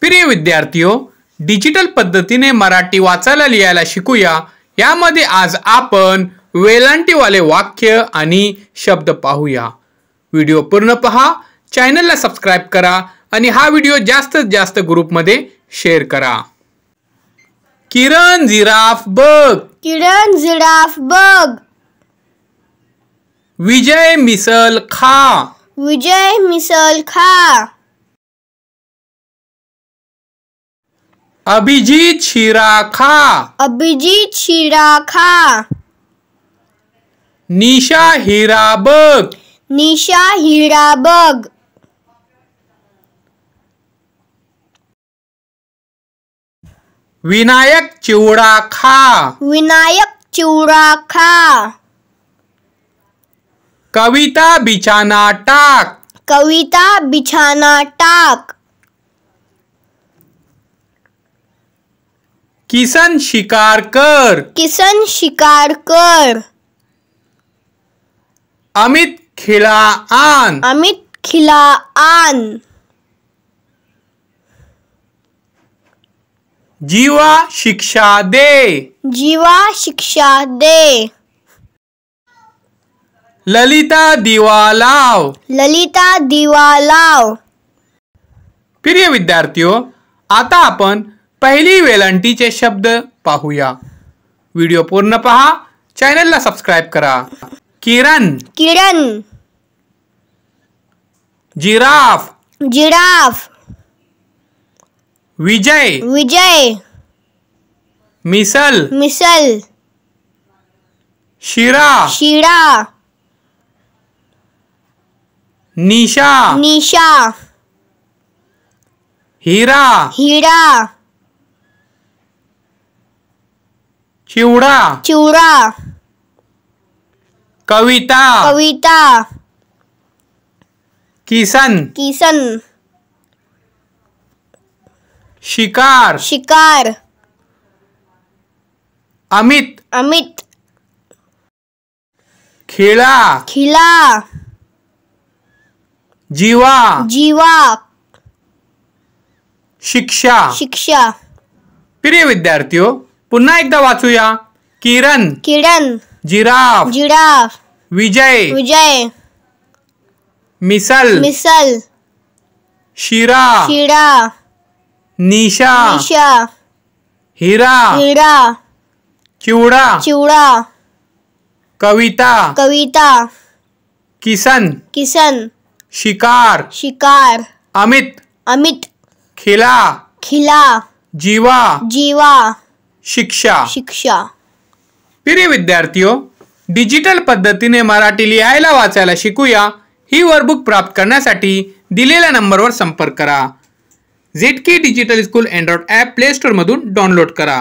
प्रिय विद्यार्थी डिजिटल पद्धतीने मराठी वाचायला लिहायला शिकूया यामध्ये आज आपण वेलांटीवाले वाक्य आणि शब्द पाहूया व्हिडिओ पूर्ण पहा चॅनलला सबस्क्राईब करा आणि हा व्हिडिओ जास्तीत जास्त ग्रुपमध्ये शेअर करा किरण जिराफ बघ किरण जिराफ बघ विजय मिसल खा विजय मिसल खा अभिजीत शिराखा अभिजीत शिराखा निशा हिराबग निशा हिराबग विनायक चिवड़ाखा विनायक चिवड़ाखा कविता बिछाना टाक कविता बिछाना टाक किशन शिकारकर किशन शिकारकर अमित खिलाआन अमित खिलाआन जीवा शिक्षा दे जीवा शिक्षा दे ललिता दीवालाव ललिता दीवालाव प्रिय विद्यार्थियों आता अपन पहिली वेलांटीचे शब्द पाहूया व्हिडिओ पूर्ण पहा चैनल सब्सक्राइब करा किरण किरण जिराफ जिराफ विजय विजय मिसल मिसल शिरा शिरा निशा निशा हीरा हीरा चिवड़ा चिवड़ा कविता कविता किसन किसन शिकार शिकार अमित अमित खिला खिला जीवा जीवा शिक्षा शिक्षा प्रिय विद्यार्थियों पुन्हा एकदा वाचूया किरण किरण जिराफ जिराफ विजय विजय मिसल मिसल शिरा शिरा निशा निशा हिरा हिरा चिवड़ा चिवड़ा कविता कविता किसन किसन शिकार शिकार अमित अमित खिला खिला जीवा जीवा शिक्षा शिक्षा प्रिय विद्यार्थी डिजिटल पद्धतीने मराठी लिहायला वाचायला शिकूया ही वर्कबुक प्राप्त करण्यासाठी दिलेल्या नंबरवर संपर्क करा झेटकी digital school android app play स्टोरमधून डाउनलोड करा